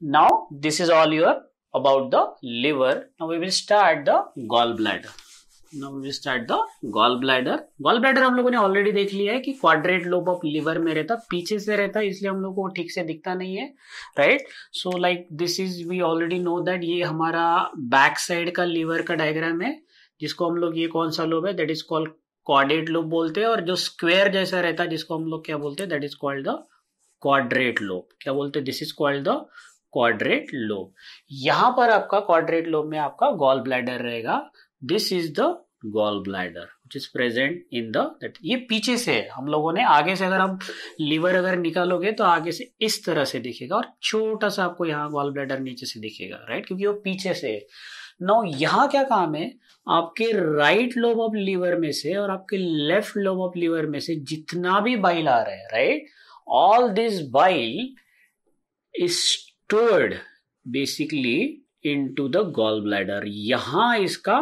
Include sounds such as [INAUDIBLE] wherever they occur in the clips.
Now, this is all your about the liver. Now, we will start the gallbladder. Now, we will start the gallbladder. Gallbladder हम लोगों ने already देख लिया है कि quadrat lobe of liver में रहता पीछे से रहता इसलिए हम लोग को ठीक से दिखता नहीं है right so like this is we already know that ये हमारा back side का liver का diagram है जिसको हम लोग ये कौन सा लोब है that is called quadrate lobe बोलते हैं और जो स्क्वायर जैसा रहता है जिसको हम लोग क्या बोलते हैं that is called the quadrate lobe क्या बोलते हैं this is called the quadrate lobe यहां पर आपका क्वाड्रेट लोब में आपका गॉल ब्लैडर रहेगा this is the gall bladder which is present in that ये पीछे से हम लोगों ने आगे से अगर हम लीवर अगर निकालोगे तो आगे से इस तरह से दिखेगा और छोटा सा आपको यहाँ गॉल ब्लैडर नीचे से दिखेगा राइट क्योंकि वो पीछे से है नौ यहाँ क्या काम है आपके राइट लोब ऑफ लीवर में से और आपके लेफ्ट लोब ऑफ लीवर में से जितना भी बाइल आ रहा है right all this bile is stored basically to the gall bladder यहां इसका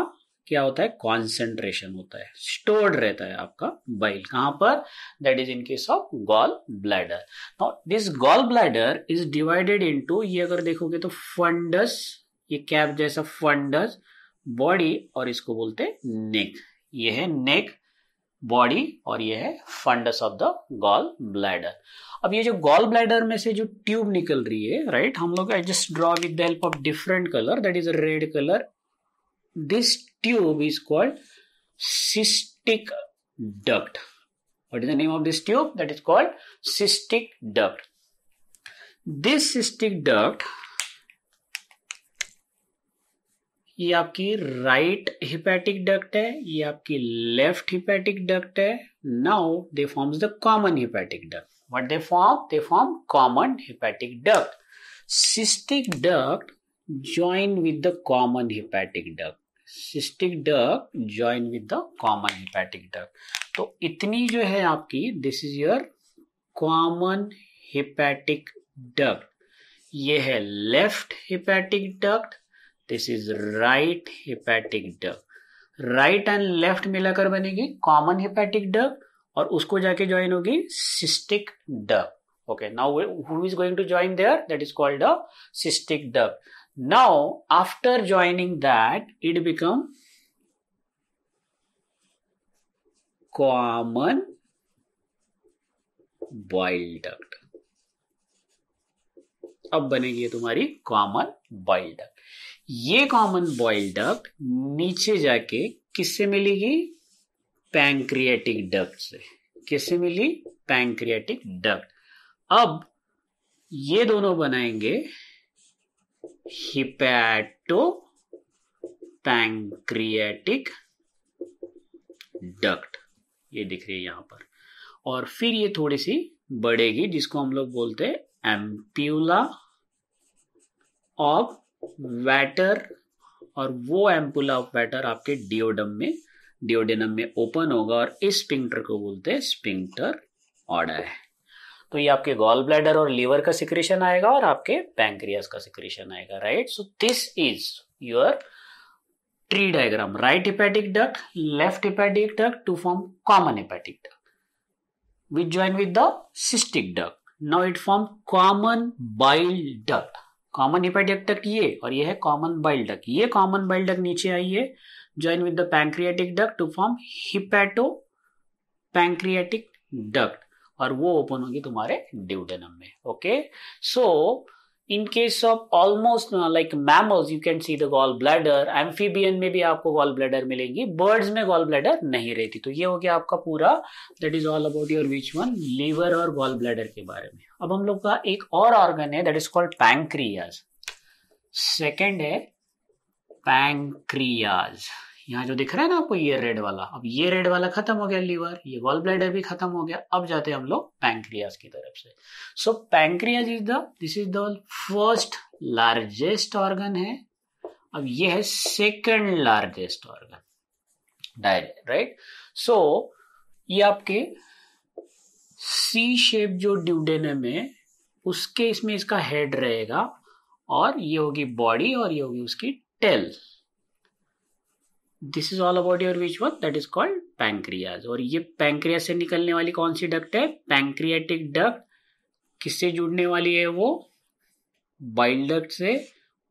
क्या होता है कॉन्सेंट्रेशन होता है स्टोर्ड रहता है आपका बाइल कहां पर that is in case of gall bladder this gall bladder is divided to ये अगर देखोगे तो फंडस ये कैप जैसा फंडस बॉडी और इसको बोलते हैं नेक ये है नेक बॉडी और ये है fundus of the gall bladder अब ये जो गॉल ब्लैडर में से जो ट्यूब निकल रही है राइट right? हम लोग I just draw with the help of different colour that is a red colour this tube is called cystic duct what is the name of this tube that is called cystic duct this cystic duct ये आपकी right hepatic duct है ये आपकी left hepatic duct है now they forms the common hepatic duct what they form they form common hepatic duct cystic duct join with the common hepatic duct cystic duct join with the common hepatic duct तो इतनी जो है आपकी this is your common hepatic duct ये है left hepatic duct this is right hepatic duct right and left मिलाकर बनेगी common hepatic डग और उसको जाके ज्वाइन होगी cystic duct okay now who is going to join there that is called a cystic duct now after joining that it become common bile duct अब बनेगी तुम्हारी common bile duct ये common bile duct नीचे जाके किससे मिलेगी pancreatic duck से किससे मिली पैंक्रियाटिक डक अब ये दोनों बनाएंगे हिपैटो पैंक्रियाटिक डक्ट ये दिख रही है यहां पर और फिर ये थोड़ी सी बढ़ेगी जिसको हम लोग बोलते हैं एम्प्यूला ऑफ वैटर और वो एम्पुला ऑफ वैटर आपके डिओडम में डिओडेनम में ओपन होगा और इस स्पिंक्टर को बोलते हैं स्पिंक्टर ऑडा है तो ये आपके गॉल ब्लैडर और लीवर का सिक्रेशन आएगा और आपके पैंक्रियास का सिक्रेशन आएगा right so this is your tree diagram right hepatic duct left hepatic duct to form common hepatic duct which join with the cystic duct now it form common bile duct common hepatic ये और ये है common bile duct ये common bile duct नीचे आई है join with the pancreatic duct to form hepato pancreatic duct और वो ओपन होगी तुम्हारे ड्यूडेनम में okay so so, in case of almost like mammals you can see the gall bladder amphibian में भी आपको गॉल ब्लैडर मिलेगी बर्ड्स में गॉल ब्लैडर नहीं रहती तो ये हो गया आपका पूरा that is all about your which one liver और गॉल ब्लैडर के बारे में अब हम लोग का एक और ऑर्गन है that is called pancreas second है पैंक्रियाज यहाँ जो दिख रहा है ना आपको ये रेड वाला अब ये रेड वाला खत्म हो गया लीवर ये वॉल ब्लैडर भी खत्म हो गया अब जाते हैं हम लोग पैंक्रियाज की तरफ से so pancreas is the this is the first largest organ है अब ये है second largest organ direct right so ये आपके सी शेप जो ड्यूडेनम है उसके इसमें इसका हेड रहेगा और ये होगी बॉडी और ये होगी उसकी tail this is all about your which that is called pancreas और ये पैंक्रिया से निकलने वाली कौन सी डक्ट है पैंक्रियाटिक डक्ट किससे जुड़ने वाली है वो बॉइल डक्ट से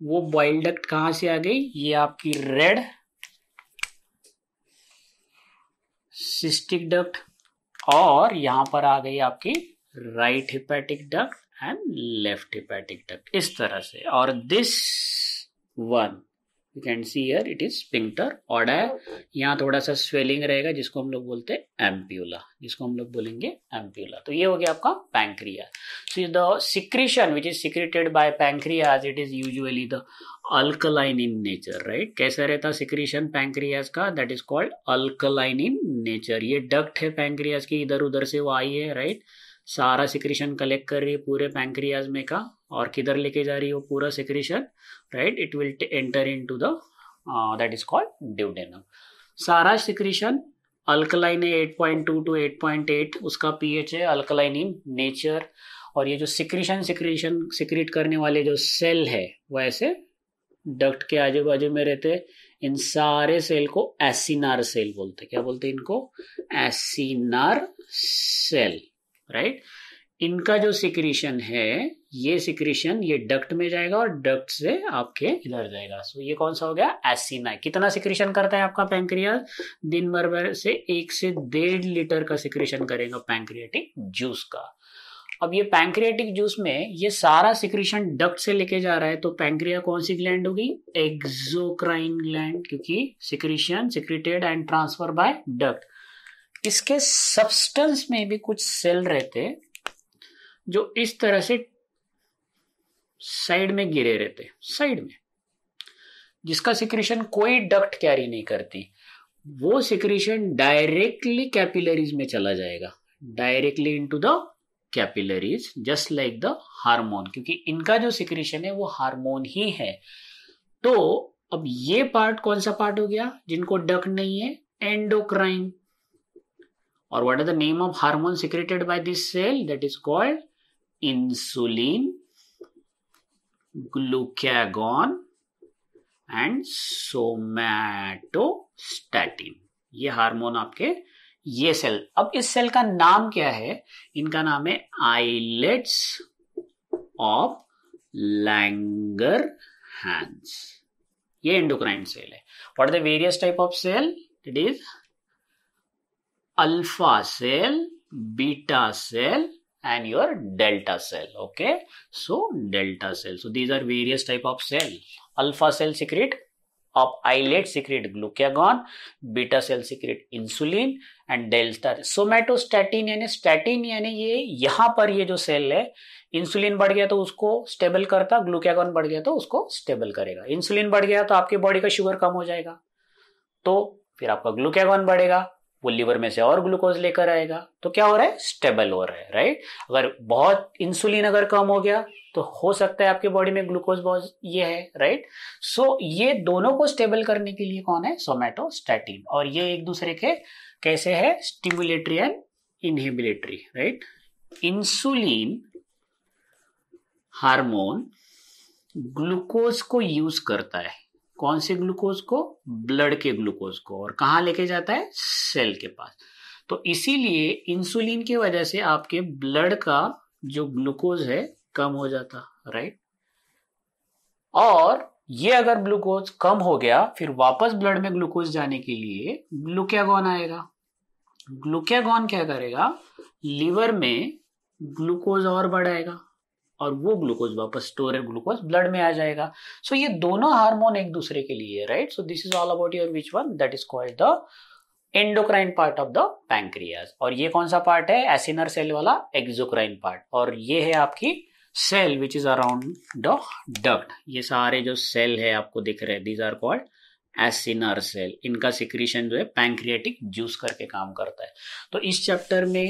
वो बॉइल डक्ट कहां से आ गई ये आपकी रेड सिस्टिक डक्ट और यहां पर आ गई आपकी right hepatic duct and left hepatic duct इस तरह से और this one you can see here it is sphincter Oddi है यहाँ थोड़ा सा स्वेलिंग रहेगा जिसको हम लोग बोलते हैं एम्प्यूला जिसको हम लोग बोलेंगे एम्प्यूला तो ये हो गया आपका pancreas so is the secretion which is secreted by pancreas it is usually the alkaline in nature right कैसा रहता सिक्रीशन पैंक्रियाज का that is called alkaline in nature ये डक्ट है पैंक्रियाज की इधर उधर से वो आई है राइट right? सारा सिक्रीशन कलेक्ट कर रही है पूरे पैंक्रियाज में का और किधर लेके जा रही uh, है वो पूरा secretion right it will enter in to that is called duodenum सारा सेक्रेशन अल्कलाइन है eight point two to eight point eight उसका पी एच है अल्कलाइन इन नेचर और ये जो सिक्रीशन सिक्रीशन सिक्रीट करने वाले जो सेल है वो ऐसे डक्ट के आजू बाजू में रहते इन सारे सेल को एसिनार सेल बोलते क्या बोलते हैं इनको एसिनार सेल राइट right? इनका जो सिक्रीशन है ये सिक्रीशन ये डक्ट में जाएगा और डक्ट से आपके इधर जाएगा सो ये कौन सा हो गया एसिना कितना सिक्रीशन करता है आपका पैंक्रियाज दिन भर भर से एक से डेढ़ लीटर का सिक्रीशन करेगा पैंक्रियाटिक जूस का अब ये पैंक्रियाटिक जूस में ये सारा सिक्रीशन डक्ट से लेके जा रहा है तो पैंक्रिया कौन सी ग्लैंड होगी एक्सोक्राइन ग्लैंड क्योंकि secretion secreted and transfer by duct इसके सब्सटेंस में भी कुछ सेल रहते जो इस तरह से साइड में गिरे रहते साइड में जिसका सिक्रेशन कोई डक्ट कैरी नहीं करती वो सिक्रेशन डायरेक्टली कैपिलरीज में चला जाएगा directly into the capillaries just like the hormone क्योंकि इनका जो सिक्रेशन है वो हार्मोन ही है तो अब ये पार्ट कौन सा पार्ट हो गया जिनको डक नहीं है एंडोक्राइन और what are the name of hormone secreted by this cell that is called insulin, glucagon and somatostatin ये हार्मोन आपके ये सेल अब इस सेल का नाम क्या है इनका नाम है आईलेट्स ऑफ लैंगर हैंड्स ये इंडोक्राइन सेल है what the various type of cell it is alpha cell beta cell and your delta cell okay so delta cell so these are various type of cell alpha cell secrete of islet secrete glucagon beta cell secrete insulin and delta somatostatin yani statin yani ye yahan par ye jo cell hai insulin बढ़ गया तो उसको stable करता glucagon बढ़ गया तो उसको stable करेगा इंसुलिन बढ़ गया तो आपकी बॉडी का शुगर कम हो जाएगा तो फिर आपका ग्लूकागॉन बढ़ेगा वो लीवर में से और ग्लूकोज लेकर आएगा तो क्या हो रहा है स्टेबल हो रहा है राइट अगर बहुत इंसुलिन अगर कम हो गया तो हो सकता है आपके बॉडी में ग्लूकोज बहुत ये है राइट सो ये दोनों को स्टेबल करने के लिए कौन है सोमेटोस्टैटिन और ये एक दूसरे के कैसे है stimulatory and inhibitory right insulin hormone glucose को यूज करता है कौन से ग्लूकोज को ब्लड के ग्लूकोज को और कहाँ लेके जाता है सेल के पास तो इसीलिए इंसुलिन की वजह से आपके ब्लड का जो ग्लूकोज है कम हो जाता राइट और ये अगर ग्लूकोज कम हो गया फिर वापस ब्लड में ग्लूकोज जाने के लिए ग्लूकैगोन आएगा ग्लूकागॉन क्या करेगा लीवर में ग्लूकोज और बढ़ाएगा और वो ग्लूकोज वापस स्टोरेड ग्लूकोज ब्लड में आ जाएगा सो so, ये दोनों हार्मोन एक दूसरे के लिए है right so this is all about your which one that is called the endocrine part of the pancreas और ये कौन सा पार्ट है एसिनर सेल वाला एक्जोक्राइन पार्ट और ये है आपकी cell which is around the duct ये सारे जो सेल है आपको दिख रहे these are called acinar cell इनका सिक्रीशन जो है पैंक्रियाटिक जूस करके काम करता है तो इस चैप्टर में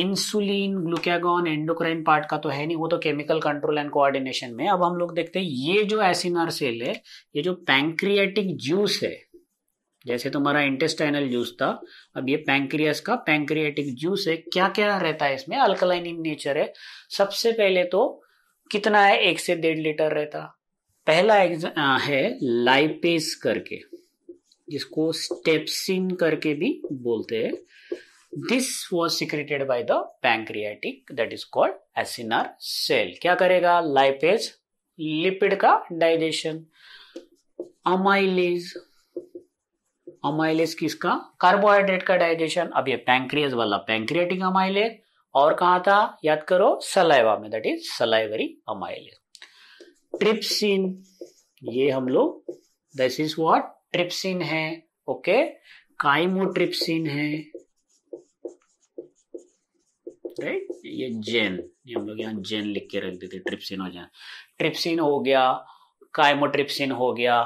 इंसुलिन ग्लूकागॉन एंडोक्राइन पार्ट का तो है नहीं वो तो केमिकल कंट्रोल एंड कोऑर्डिनेशन में अब हम लोग देखते हैं ये जो एसिनार सेल है ये जो पैंक्रियाटिक जूस है जैसे तुम्हारा इंटेस्टाइनल जूस था अब ये पैंक्रियास का पैंक्रियाटिक जूस है क्या क्या रहता है इसमें अल्कलाइन इन नेचर है सबसे पहले तो कितना है एक से डेढ़ लीटर रहता पहला है लाइपेस करके जिसको स्टेपसिन करके भी बोलते हैं this was secreted by the pancreatic that is called acinar cell क्या करेगा लाइपेज लिपिड का डाइजेशन अमाइलेज अमाइलेज किसका कार्बोहाइड्रेट का डाइजेशन अब ये पैंक्रियाज वाला पैंक्रियाटिक अमाइलेज और कहा था याद करो सलाइवा में that is salivary amylase trypsin ये हम लोग दिस इज व्हाट ट्रिप्सिन है ओके okay? काइमोट्रिप्सिन है राइट ये जेन ये हम लोग यहाँ जेन लिख के रख देते ट्रिप्सिन हो जाए ट्रिप्सिन हो गया कायमोट्रिप्सिन हो गया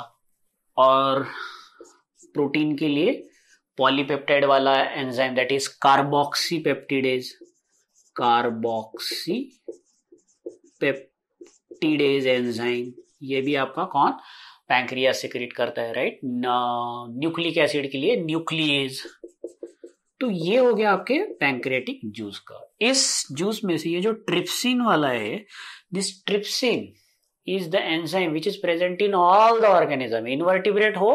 और प्रोटीन के लिए पॉलीपेप्टाइड वाला enzyme that is carboxy carboxypeptidase carboxy peptidase enzyme ये भी आपका कौन पैंक्रिया सिक्रिएट करता है राइट न्यूक्लिक एसिड के लिए न्यूक्लिएज तो ये हो गया आपके पैंक्रेटिक जूस का इस जूस में से ये जो ट्रिप्सिन वाला है this trypsin is the enzyme which is present in all the organism invertebrate हो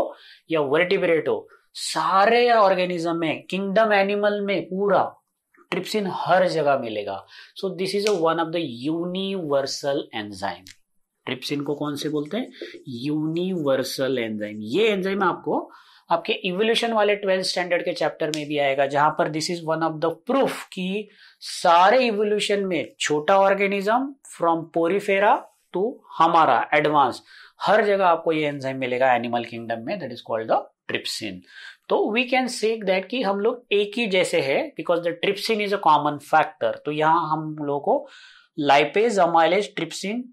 या वर्टिब्रेट हो सारे ऑर्गेनिज्म में किंगडम एनिमल में पूरा ट्रिप्सिन हर जगह मिलेगा so this is one of the universal enzyme trypsin को कौन से बोलते हैं यूनिवर्सल एंजाइम ये एंजाइम आपको आपके इवोल्यूशन वाले ट्वेल्थ स्टैंडर्ड के चैप्टर में भी आएगा जहां पर this is one of the proof कि सारे इवोल्यूशन में छोटा ऑर्गेनिज्म फ्रॉम पोरिफेरा टू हमारा एडवांस हर जगह आपको ये एंजाइम मिलेगा एनिमल किंगडम में that is called the trypsin तो वी कैन से दैट कि हम लोग एक ही जैसे है because the trypsin is a common factor तो यहाँ हम लोगों को lipase amylase trypsin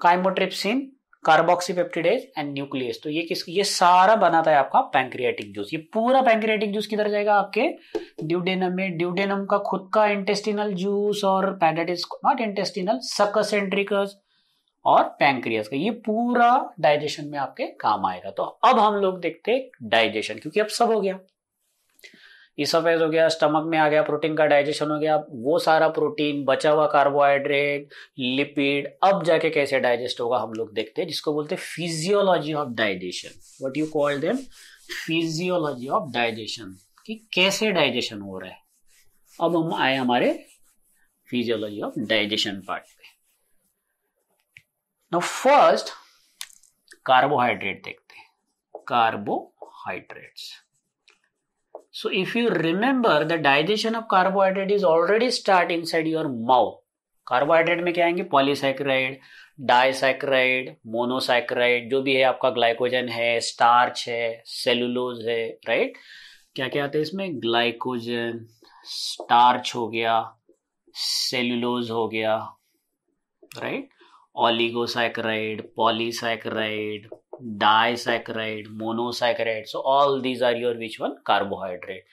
chymotrypsin carboxypeptidase and nucleus तो ये किस ये सारा बनाता है आपका पैंक्रियाटिक जूस ये पूरा पैंक्रियाटिक जूस किधर जाएगा आपके ड्यूडेनम में ड्यूडेनम का खुद का इंटेस्टिनल जूस और that not intestinal succus entericus और पैंक्रियस का ये पूरा डाइजेशन में आपके काम आएगा तो अब हम लोग देखते हैं डाइजेशन क्योंकि अब सब हो गया इसोफेज हो गया स्टमक में आ गया प्रोटीन का डाइजेशन हो गया वो सारा प्रोटीन बचा हुआ कार्बोहाइड्रेट लिपिड अब जाके कैसे डाइजेस्ट होगा हम लोग देखते हैं जिसको बोलते हैं physiology of digestion what you call them physiology of digestion कि कैसे डाइजेशन हो रहा है अब हम आए हमारे फिजियोलॉजी ऑफ डाइजेशन पार्ट पे नाउ फर्स्ट कार्बोहाइड्रेट देखते हैं carbohydrates So if you remember the digestion of carbohydrate is already start inside your mouth. Carbohydrate में क्या आएंगे पॉलीसेक्राइड डाइसेक्राइड मोनोसाइक्राइड जो भी है आपका ग्लाइकोजन है स्टार्च है सेलुलोज है राइट क्या क्या आते हैं इसमें ग्लाइकोजन स्टार्च हो गया सेलुलोज हो गया right oligosaccharide, polysaccharide, disaccharide monosaccharide so all these are your which one carbohydrate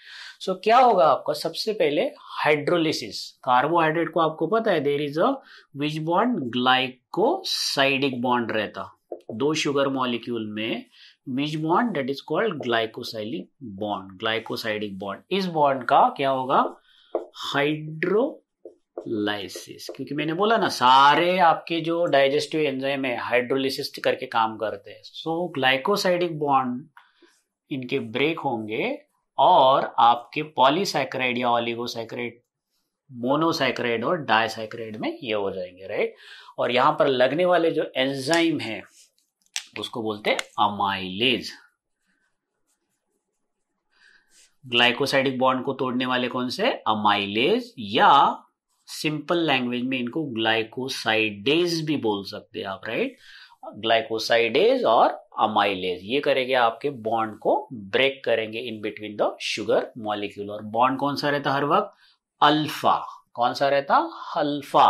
सो क्या होगा आपका सबसे पहले हाइड्रोलिसिस कार्बोहाइड्रेट को आपको पता है there is a which bond glycosidic bond रहता दो शुगर मॉलिक्यूल में which bond that is called glycosylic bond glycosidic bond इस बॉन्ड का क्या होगा हाइड्रो लाइसिस क्योंकि मैंने बोला ना सारे आपके जो डाइजेस्टिव एंजाइम है हाइड्रोलिसिस करके काम करते हैं सो ग्लाइकोसाइडिक बॉन्ड इनके ब्रेक होंगे और आपके पॉलीसाइक्राइड या ऑलिगोसाइक्राइड मोनोसाइक्राइड और डायसाइक्राइड में ये हो जाएंगे राइट और यहां पर लगने वाले जो एंजाइम है उसको बोलते हैं अमाइलेज ग्लाइकोसाइडिक बॉन्ड को तोड़ने वाले कौन से अमाइलेज या सिंपल लैंग्वेज में इनको ग्लाइकोसाइडेज भी बोल सकते हैं आप राइट ग्लाइकोसाइडेज और अमाइलेज ये करेंगे आपके बॉन्ड को ब्रेक करेंगे in between the sugar molecule और बॉन्ड कौन सा रहता हर वक्त अल्फा कौन सा रहता alpha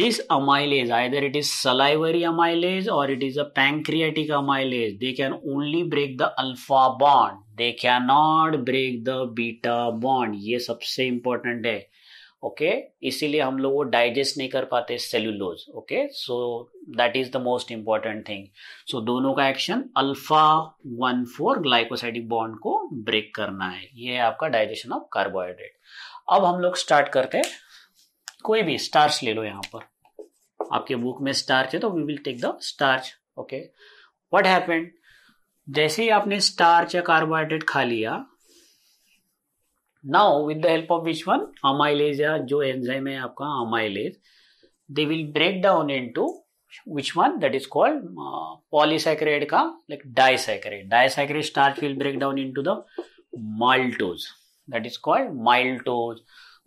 this amylase either it is salivary amylase और it is a pancreatic amylase they can only break the alpha bond they can not break the beta bond ये सबसे इंपॉर्टेंट है ओके okay? इसीलिए हम लोग वो डाइजेस्ट नहीं कर पाते cellulose okay so that is the most important thing so दोनों का action alpha one four glycosidic bond को ब्रेक करना है ये है आपका डाइजेशन ऑफ कार्बोहाइड्रेट अब हम लोग स्टार्ट करते हैं कोई भी स्टार्च ले लो यहाँ पर आपके बुक में स्टार्च है तो we will take the starch okay what happened जैसे ही आपने स्टार्च या कार्बोहाइड्रेट खा लिया now with the help of which one amylase या जो एंजाइम है आपका amylase they will break down into which one that is called polysaccharide का like disaccharide disaccharide starch will break down into the maltose that is called maltose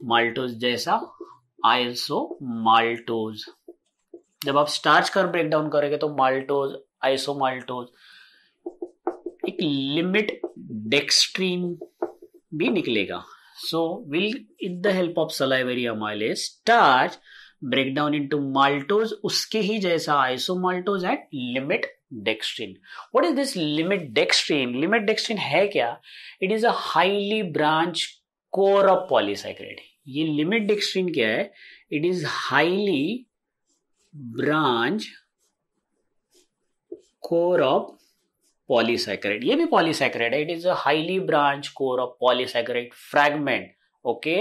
maltose जैसा iso maltose जब आप starch कर break down करेंगे तो maltose iso maltose एक limit dextrin भी निकलेगा so will with the help of salivary amylase starch break down into maltose उसके ही जैसा maltose and limit dextrin what is this limit dextrin limit dextrin है क्या it is a highly branch core of polysaccharide ये limit dextrin क्या है it is highly branch core of polysaccharide ये भी पॉलीसेक्रेट है इट इज a highly branch core of polysaccharide fragment okay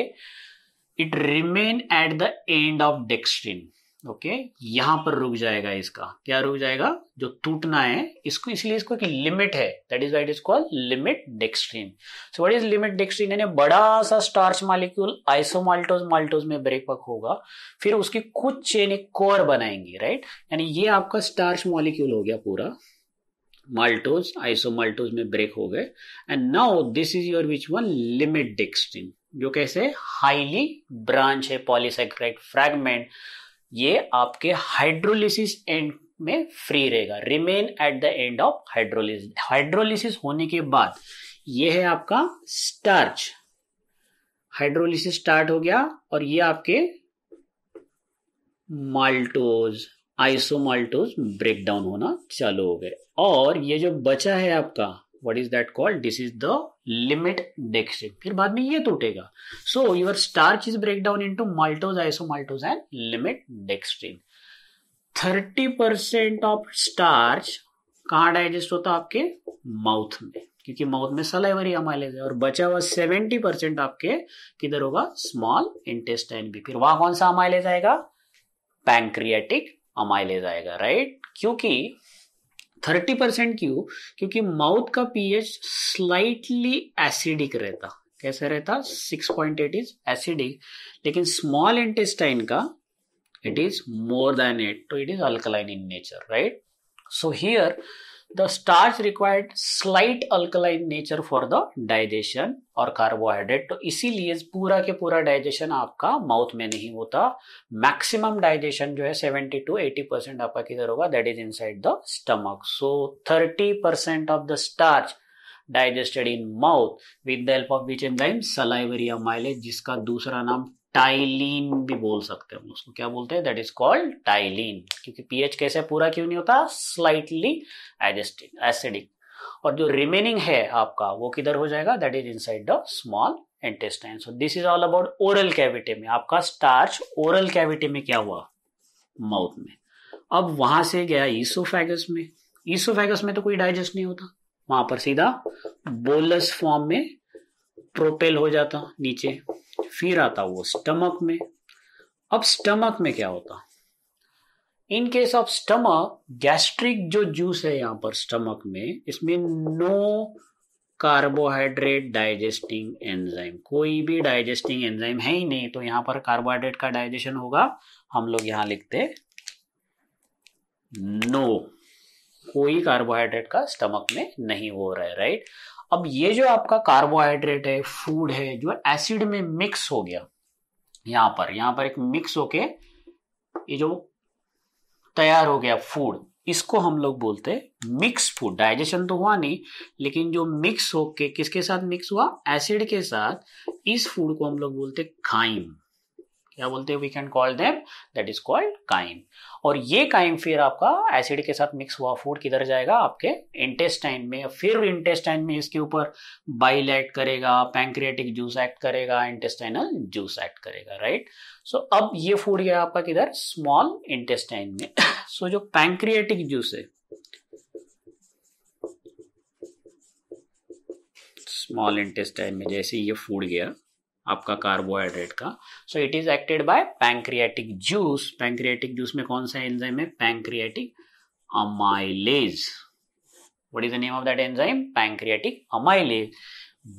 it remain at the end of dextrin okay okay? यहां पर रुक जाएगा इसका क्या रुक जाएगा जो टूटना है इसको इसलिए इसको एक लिमिट है that is what is call limit dextrin so what is limit dextrin यानी बड़ा सा स्टार्च मालिक्यूल आइसोमाल्टोज माल्टोज में ब्रेकअप होगा फिर उसकी कुछ चेन एक कोर बनाएंगी राइट यानी ये आपका स्टार्च मॉलिक्यूल हो गया पूरा maltose isomaltose में ब्रेक हो गए and now this is your which one limit dextrin जो कैसे हाईली ब्रांच है पॉलीसेक्राइड फ्रैगमेंट ये आपके हाइड्रोलिसिस एंड में फ्री रहेगा remain at the end of hydrolysis hydrolysis होने के बाद ये है आपका स्टार्च हाइड्रोलिसिस स्टार्ट हो गया और ये आपके माल्टोज आइसोमाल्टोज ब्रेक डाउन होना चालू हो गए और ये जो बचा है आपका what is that called this is the limit dextrin फिर बाद में ये टूटेगा so your starch is break down to maltose isomaltose and limit dextrin thirty percent of starch कहाँ डाइजेस्ट होता आपके माउथ में क्योंकि माउथ में सलाइवरी अमाइलेज है और बचा हुआ सेवेंटी परसेंट आपके किधर होगा स्मॉल इंटेस्टाइन भी फिर वहां कौन सा अमाइलेज आएगा पैंक्रियाटिक अमाइलेज आएगा राइट क्योंकि 30 परसेंट क्यों क्योंकि माउथ का पीएच स्लाइटली एसिडिक रहता कैसे रहता 6.8 इज एसिडिक लेकिन स्मॉल इंटेस्टाइन का इट इज मोर देन 8 तो it is alkaline in nature right so here the starch required slight alkaline nature for the digestion और कार्बोहाइड्रेट तो इसीलिए पूरा के पूरा डाइजेशन आपका माउथ में नहीं होता मैक्सिमम डाइजेशन जो है 70 टू 80 परसेंट आपका किधर होगा that is inside the stomach so 30 percent of the starch digested in mouth with the help of which enzyme salivary amylase जिसका दूसरा नाम टाइलिन भी बोल सकते हैं उसको क्या बोलते हैं दैट इज कॉल्ड टाइलिन क्योंकि पीएच कैसे पूरा क्यों नहीं होता स्लाइटली एजेस्टिक एसिडिक और जो रिमेनिंग है आपका वो किधर हो जाएगा that is inside the small intestine so this is all about oral cavity में आपका स्टार्च ओरल कैविटी में क्या हुआ माउथ में अब वहां से गया ईसोफेगस में ईसोफेगस में तो कोई डाइजेस्ट नहीं होता वहां पर सीधा बोलस फॉर्म में प्रोपेल हो जाता नीचे फिर आता वो स्टमक में अब स्टमक में क्या होता in case of stomach gastric जो जूस है यहां पर स्टमक में इसमें नो कार्बोहाइड्रेट डाइजेस्टिंग एंजाइम कोई भी डाइजेस्टिंग एंजाइम है ही नहीं तो यहां पर कार्बोहाइड्रेट का डाइजेशन होगा हम लोग यहां लिखते नो no. कोई कार्बोहाइड्रेट का स्टमक में नहीं हो रहा है राइट अब ये जो आपका कार्बोहाइड्रेट है फूड है जो एसिड में मिक्स हो गया यहाँ पर यहां पर एक मिक्स होके ये जो तैयार हो गया फूड इसको हम लोग बोलते हैं मिक्स फूड डाइजेशन तो हुआ नहीं लेकिन जो मिक्स होके किसके साथ मिक्स हुआ एसिड के साथ इस फूड को हम लोग बोलते हैं खाइम क्या बोलते हैं we can call them that is called chyme और ये काइम फिर आपका एसिड के साथ मिक्स हुआ फूड किधर जाएगा आपके इंटेस्टाइन में फिर इंटेस्टाइन में इसके ऊपर बाइल एक्ट करेगा पैंक्रियाटिक जूस एक्ट करेगा इंटेस्टाइनल जूस एक्ट करेगा राइट सो so, अब ये फूड गया आपका किधर स्मॉल इंटेस्टाइन में सो [COUGHS] so, जो पैंक्रियाटिक जूस है स्मॉल इंटेस्टाइन में जैसे ये फूड गया आपका कार्बोहाइड्रेट का so it is acted by pancreatic juice pancreatic juice में कौन सा एंजाइम है pancreatic amylase what is the name of that enzyme pancreatic amylase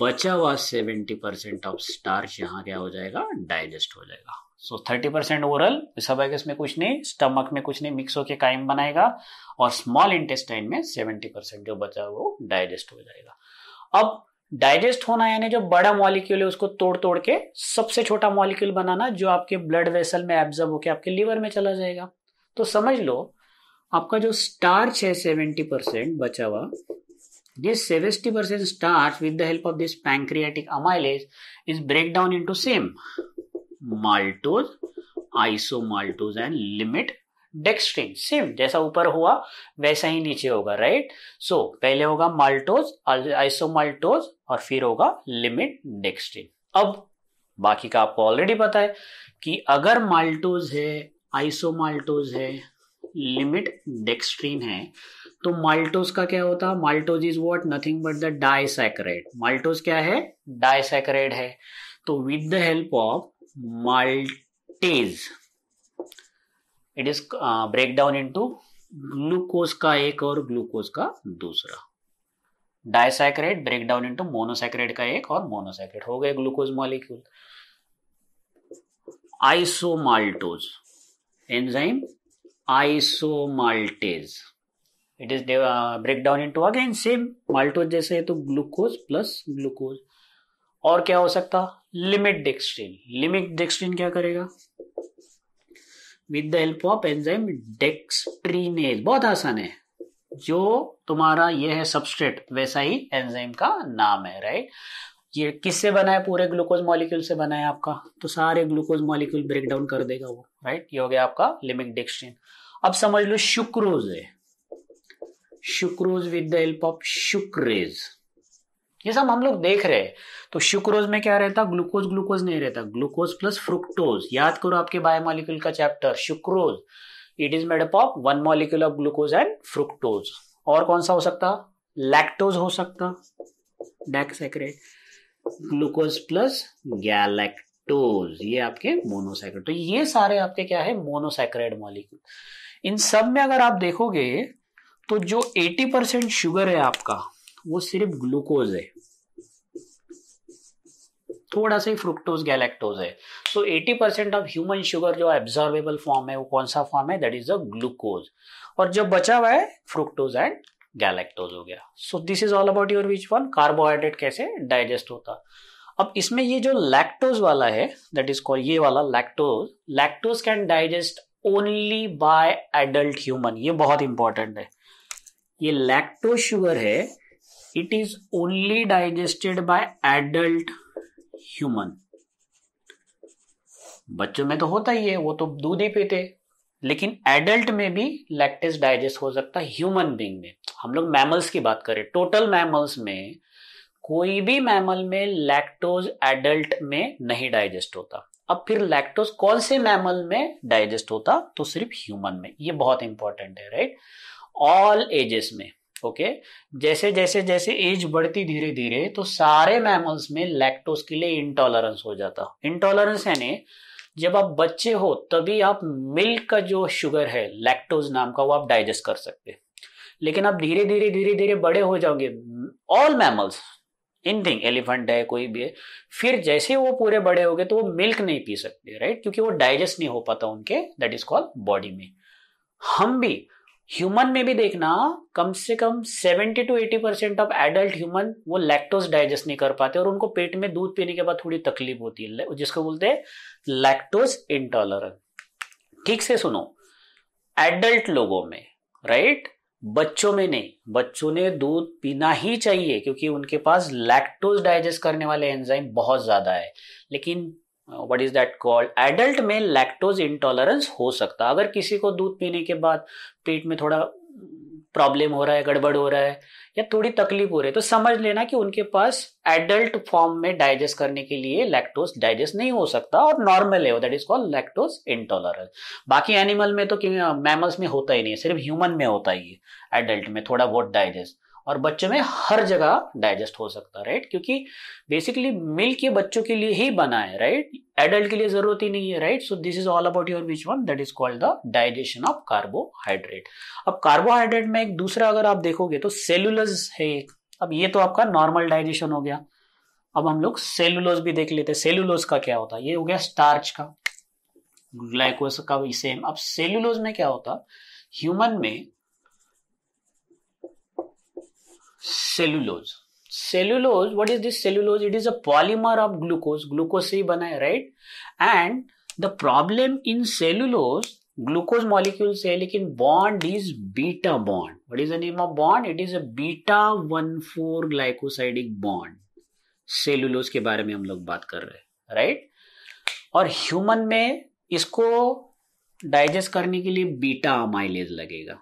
बचा हुआ सेवेंटी परसेंट ऑफ स्टार्च यहाँ क्या हो जाएगा डाइजेस्ट हो जाएगा सो थर्टी परसेंट ओरल इसमें कुछ नहीं स्टमक में कुछ नहीं मिक्स होकर कायम बनाएगा और स्मॉल इंटेस्टाइन में सेवेंटी परसेंट जो बचा वो डाइजेस्ट हो जाएगा अब डाइजेस्ट होना यानी जो बड़ा मॉलिक्यूल है उसको तोड़ तोड़ के सबसे छोटा मॉलिक्यूल बनाना जो आपके ब्लड वेसल में एब्जर्व होकर आपके लीवर में चला जाएगा तो समझ लो आपका जो स्टार्च है सेवेंटी परसेंट बचा हुआ percent starch with the help of this pancreatic amylase is break down down into same maltose isomaltose and limit dextrin same जैसा ऊपर हुआ वैसा ही नीचे होगा राइट सो so, पहले होगा माल्टोज आइसोमाल्टोज और फिर होगा लिमिट डेक्सट्रीन अब बाकी का आपको ऑलरेडी पता है कि अगर माल्टोज है आइसोमाल्टोज है लिमिट डेक्सट्रीन है तो माल्टोज का क्या होता है maltose is what nothing but the disaccharide maltose क्या है डाइसैकरेट है तो with the help of maltase it is break down into glucose का एक और ग्लूकोज का दूसरा disaccharide break down into monosaccharide का एक और मोनोसाइक्रेट हो गए glucose molecule isomaltose enzyme isomaltase it is break down into again same maltose जैसे है तो ग्लूकोज प्लस ग्लूकोज और क्या हो सकता लिमिट डेक्सट्रीन लिमिट डेक्सट्रीन क्या करेगा with the help of enzyme dextrinase बहुत आसान है जो तुम्हारा ये है सबस्ट्रेट वैसा ही एंजाइम का नाम है राइट ये किससे बना है पूरे ग्लूकोज मॉलिक्यूल से बना है आपका तो सारे ग्लूकोज मॉलिक्यूल ब्रेक डाउन कर देगा वो राइट ये हो गया आपका लिमिक डेक्सट्रीन अब समझ लो शुक्रोज है sucrose with the help of sucrase ये सब हम लोग देख रहे हैं तो शुक्रोज में क्या रहता ग्लूकोज ग्लूकोज नहीं रहता ग्लूकोज प्लस फ्रुक्टोज याद करो आपके बायोमोलिक्यूल का chapter sucrose it is up of one molecule of glucose and fructose और कौन सा हो सकता लैक्टोज हो सकता डैक्सैक्रेट ग्लूकोज प्लस गैलेक्टोज ये आपके मोनोसैक्रेट तो ये सारे आपके क्या है मोनोसैक्रेट मॉलिक्यूल इन सब में अगर आप देखोगे तो जो 80 परसेंट शुगर है आपका वो सिर्फ ग्लूकोज है थोड़ा सा ही फ्रुक्टोज गैलेक्टोज है so eighty percent of human sugar जो एब्जॉर्बेबल फॉर्म है वो कौन सा फॉर्म है दैट इज अ ग्लूकोज और जो बचा हुआ है फ्रुक्टोज एंड गैलेक्टोज हो गया so this is all about your which one carbohydrate कैसे डाइजेस्ट होता अब इसमें ये जो लैक्टोज वाला है दैट इज कॉल ये वाला lactose lactose can digest only by adult human ये बहुत इंपॉर्टेंट है ये लैक्टोज शुगर है it is only digested by adult human बच्चों में तो होता ही है वो तो दूध ही पीते लेकिन एडल्ट में भी लैक्टेज डाइजेस्ट हो सकता है ह्यूमन बींग में हम लोग मैमल्स की बात करें टोटल मैमल्स में कोई भी मैमल में लैक्टोज एडल्ट में नहीं डाइजेस्ट होता अब फिर लैक्टोज कौन से मैमल में डाइजेस्ट होता तो सिर्फ ह्यूमन में ये बहुत इंपॉर्टेंट है राइट ऑल एजेस में ओके जैसे जैसे जैसे एज बढ़ती धीरे धीरे तो सारे मैमल्स में लैक्टोज के लिए इंटॉलरेंस हो जाता इंटॉलरेंस यानी जब आप बच्चे हो तभी आप मिल्क का जो शुगर है लैक्टोज नाम का वो आप डाइजेस्ट कर सकते लेकिन आप धीरे धीरे धीरे धीरे बड़े हो जाओगे all mammals in thing elephant है कोई भी है फिर जैसे वो पूरे बड़े हो गए तो वो मिल्क नहीं पी सकते राइट क्योंकि वो डाइजेस्ट नहीं हो पाता उनके दैट इज कॉल्ड बॉडी में हम भी ह्यूमन में भी देखना कम से कम 70 to 80 percent of adult human वो लैक्टोज डाइजेस्ट नहीं कर पाते और उनको पेट में दूध पीने के बाद थोड़ी तकलीफ होती है जिसको बोलते हैं लैक्टोज इंटॉलर ठीक से सुनो एडल्ट लोगों में राइट बच्चों में नहीं बच्चों ने दूध पीना ही चाहिए क्योंकि उनके पास लैक्टोज डाइजेस्ट करने वाले एंजाइम बहुत ज़्यादा है लेकिन what is that called adult में लैक्टोज इंटॉलरेंस हो सकता है अगर किसी को दूध पीने के बाद पेट में थोड़ा प्रॉब्लम हो रहा है गड़बड़ हो रहा है या थोड़ी तकलीफ हो रही है तो समझ लेना कि उनके पास एडल्ट फॉर्म में डाइजेस्ट करने के लिए लैक्टोज डाइजेस्ट नहीं हो सकता और नॉर्मल है वो that is called lactose intolerance बाकी एनिमल में तो मैमल्स uh, में होता ही नहीं है सिर्फ ह्यूमन में होता ही है एडल्ट में थोड़ा बहुत डाइजेस्ट और बच्चों में हर जगह डाइजेस्ट हो सकता है राइट क्योंकि बेसिकली मिल्क ये बच्चों के लिए ही बना है राइट एडल्ट के लिए जरूरत ही नहीं है right so this is all about your which one that is called the digestion of carbohydrate अब कार्बोहाइड्रेट में एक दूसरा अगर आप देखोगे तो सेलुलस है एक अब ये तो आपका नॉर्मल डाइजेशन हो गया अब हम लोग सेलुलोज भी देख लेते हैं सेलुलोज का क्या होता है ये हो गया स्टार्च का ग्लाइकोस का भी सेम अब सेलुलोज में क्या होता ह्यूमन में cellulose cellulose what is this cellulose it is a polymer of glucose glucose से ही बना है right and the problem in cellulose glucose molecule से है लेकिन bond is beta bond what is the name of bond it is a beta one four glycosidic bond cellulose के बारे में हम लोग बात कर रहे हैं राइट और ह्यूमन में इसको डाइजेस्ट करने के लिए बीटा अमाइलेज लगेगा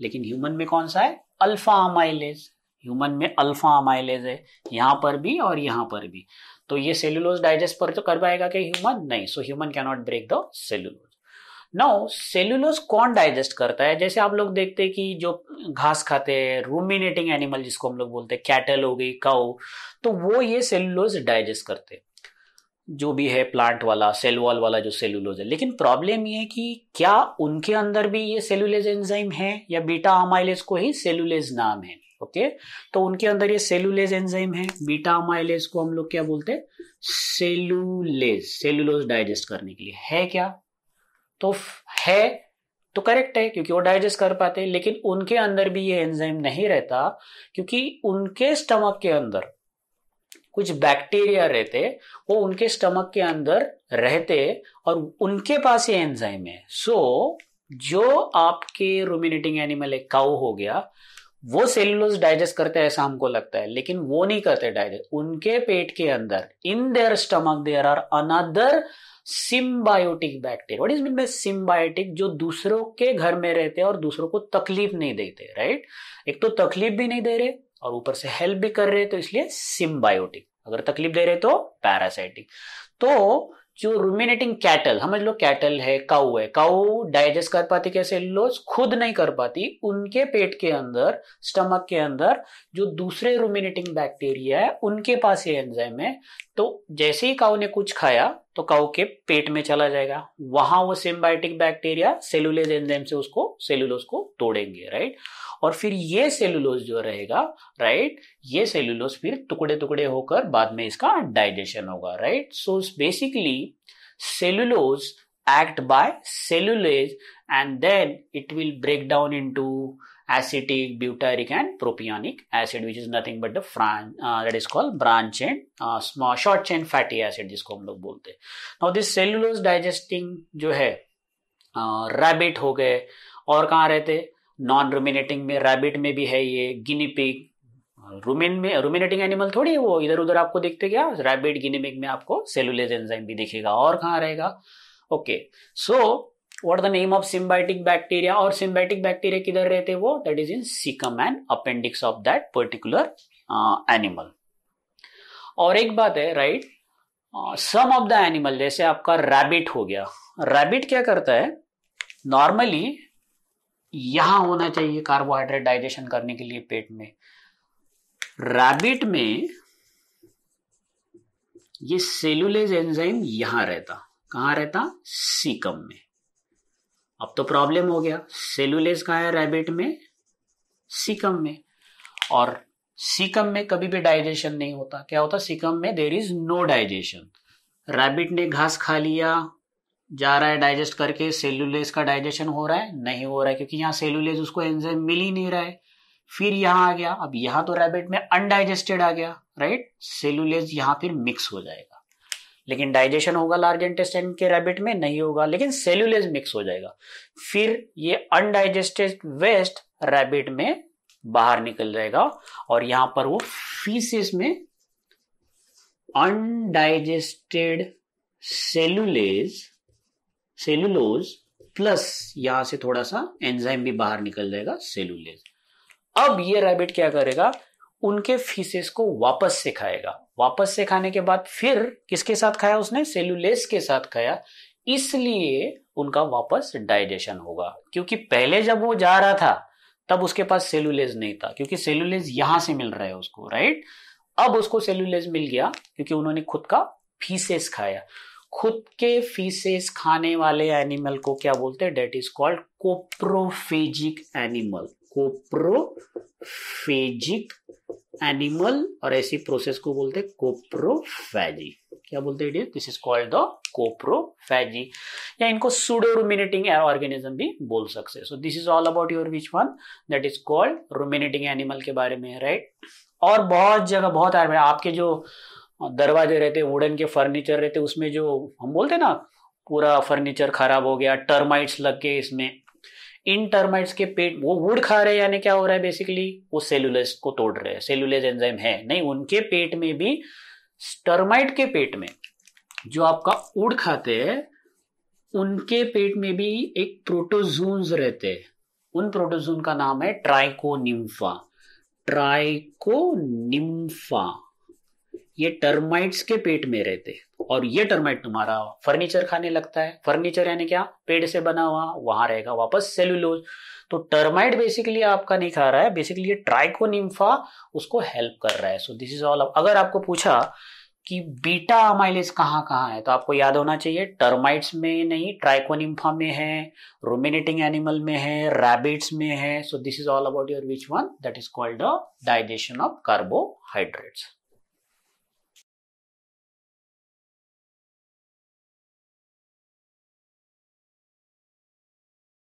लेकिन ह्यूमन में कौन सा है अल्फा अमाइलेज ह्यूमन में अल्फा अमाइलेज है यहाँ पर भी और यहाँ पर भी तो ये सेल्यूलोज डाइजेस्ट पर तो कर पाएगा कि ह्यूमन नहीं so human can not break the cellulose now cellulose कौन डाइजेस्ट करता है जैसे आप लोग देखते हैं कि जो घास खाते हैं रूमिनेटिंग एनिमल जिसको हम लोग बोलते हैं कैटल हो गई काउ तो वो ये सेल्यूलोज डाइजेस्ट करते हैं जो भी है प्लांट वाला सेल वॉल वाला जो सेलुलोज है लेकिन प्रॉब्लम ये है कि क्या उनके अंदर भी ये सेलुलेज एंजाइम है या बीटा अमाइलेज को ही सेलुलेज नाम है ओके तो उनके अंदर ये सेलुलेज एंजाइम है बीटा अमाइलेज को हम लोग क्या बोलते हैं सेलुलेज सेलुलोज डाइजेस्ट करने के लिए है क्या तो है तो करेक्ट है क्योंकि वो डाइजेस्ट कर पाते हैं लेकिन उनके अंदर भी ये एंजाइम नहीं रहता क्योंकि उनके स्टमक के अंदर कुछ बैक्टीरिया रहते वो उनके स्टमक के अंदर रहते और उनके पास ये एंजाइम है सो so, जो आपके रूमिनेटिंग एनिमल है काउ हो गया वो सेल्यूलोज डाइजेस्ट करते हैं ऐसा हमको लगता है लेकिन वो नहीं करते डाइजेस्ट उनके पेट के अंदर in their stomach there are another symbiotic bacteria what is mean by symbiotic जो दूसरों के घर में रहते हैं और दूसरों को तकलीफ नहीं देते राइट एक तो तकलीफ भी नहीं दे रहे और ऊपर से हेल्प भी कर रहे हैं तो इसलिए सिम्बायोटिक अगर तकलीफ दे रहे तो पैरासाइटिक तो जो रूमिनेटिंग कैटल समझ लो कैटल है काउ है काउ डाइजेस्ट कर पाती क्या लोज खुद नहीं कर पाती उनके पेट के अंदर स्टमक के अंदर जो दूसरे रूमिनेटिंग बैक्टीरिया है उनके पास ये एंजाइम है तो जैसे ही काऊ ने कुछ खाया तो काऊ के पेट में चला जाएगा वहां वो सिम्बायोटिक बैक्टीरिया सेलुलेज एंजाइम से उसको सेलुलोज को तोड़ेंगे राइट और फिर ये सेलुलोज जो रहेगा राइट ये सेलुलोज फिर टुकड़े टुकड़े होकर बाद में इसका डाइजेशन होगा right so basically cellulose act by cellulase and then it will break down into acetic, butyric and propionic acid which is nothing but the fran, uh, that is called branch chain uh, small short chain fatty acid jisko hum log bolte now this cellulose digesting jo hai uh, rabbit ho gaye aur kahan rehte non ruminating mein rabbit mein bhi hai ye guinea pig rumen में ruminating animal थोड़ी है वो इधर उधर आपको देखते क्या rabbit गिनेमिक में आपको सेलुलेज एंजाइम भी दिखेगा और कहाँ रहेगा okay so what the name of symbiotic bacteria और सिम्बैटिक बैक्टीरिया किधर रहते वो that is in caecum and appendix of that particular animal और एक बात है right some of the animal जैसे आपका रैबिट हो गया रैबिट क्या करता है नॉर्मली यहां होना चाहिए कार्बोहाइड्रेट डाइजेशन करने के लिए पेट में रैबिट में ये सेलुलेज एंजाइम यहां रहता कहां रहता सीकम में अब तो प्रॉब्लम हो गया सेलुलेस कहाँ है रैबिट में सिकम में और सिकम में कभी भी डाइजेशन नहीं होता क्या होता सिकम में there is no digestion rabbit ने घास खा लिया जा रहा है डाइजेस्ट करके सेलुलेस का डाइजेशन हो रहा है नहीं हो रहा है क्योंकि यहाँ सेलुलेस उसको एंजाइम मिल ही नहीं रहा है फिर यहाँ आ गया अब यहाँ तो रैबिट में अनडाइजेस्टेड आ गया राइट सेलुलेस यहाँ फिर मिक्स हो जाएगा लेकिन डाइजेशन होगा लार्ज इंटेस्टाइन के रैबिट में नहीं होगा लेकिन सेल्यूलेज मिक्स हो जाएगा फिर ये अनडाइजेस्टेड वेस्ट रैबिट में बाहर निकल जाएगा और यहां पर वो फीसिस में अनडाइजेस्टेड सेल्यूलेज सेल्यूलोज प्लस यहां से थोड़ा सा एंजाइम भी बाहर निकल जाएगा सेल्यूलेज अब ये रैबिट क्या करेगा उनके फीसेस को वापस से खाएगा वापस से खाने के बाद फिर किसके साथ खाया उसने सेल्यूलेस के साथ खाया इसलिए उनका वापस डाइजेशन होगा क्योंकि पहले जब वो जा रहा था तब उसके पास सेलुलेज नहीं था क्योंकि सेलुलेज यहां से मिल रहा है उसको राइट अब उसको सेलुलेज मिल गया क्योंकि उन्होंने खुद का फीसेस खाया खुद के फीसेस खाने वाले एनिमल को क्या बोलते हैं that is called coprophagic animal coprophagic animal और ऐसी प्रोसेस को बोलते हैं कोप्रोफेजी क्या बोलते हैं this is called the coprophagy या इनको सुडो रूमिनेटिंग ऑर्गेनिज्म भी बोल सकते so this is all about your which one that is called ruminating animal के बारे में राइट और बहुत जगह बहुत आर्मी आपके जो दरवाजे रहते वुडन के फर्नीचर रहते उसमें जो हम बोलते ना पूरा फर्नीचर खराब हो गया टर्माइट्स लग के इसमें इन टर्माइट्स के पेट वो वुड खा रहे हैं यानी क्या हो रहा है बेसिकली वो सेलुलस को तोड़ रहे हैं सेलुलस एंजाइम है नहीं उनके पेट में भी टर्माइट के पेट में जो आपका उड़ खाते हैं उनके पेट में भी एक प्रोटोजून रहते हैं उन प्रोटोजून का नाम है ट्राइकोनिम्फा ट्राइकोनिम्फा ये टर्माइट्स के पेट में रहते हैं और ये टर्माइट तुम्हारा फर्नीचर खाने लगता है फर्नीचर यानी क्या पेड़ से बना हुआ वहां रहेगा वापस सेल्यूलोज तो टर्माइट बेसिकली आपका नहीं खा रहा है बेसिकली ये ट्राइकोनिम्फा उसको हेल्प कर रहा है सो दिस इज ऑल अगर आपको पूछा कि बीटा अमाइलेज कहाँ कहाँ है तो आपको याद होना चाहिए टर्माइट्स में नहीं ट्राइकोनिम्फा में है रोमिनेटिंग एनिमल में है रैबिट्स में है so this is all about your which one that is called the digestion of carbohydrates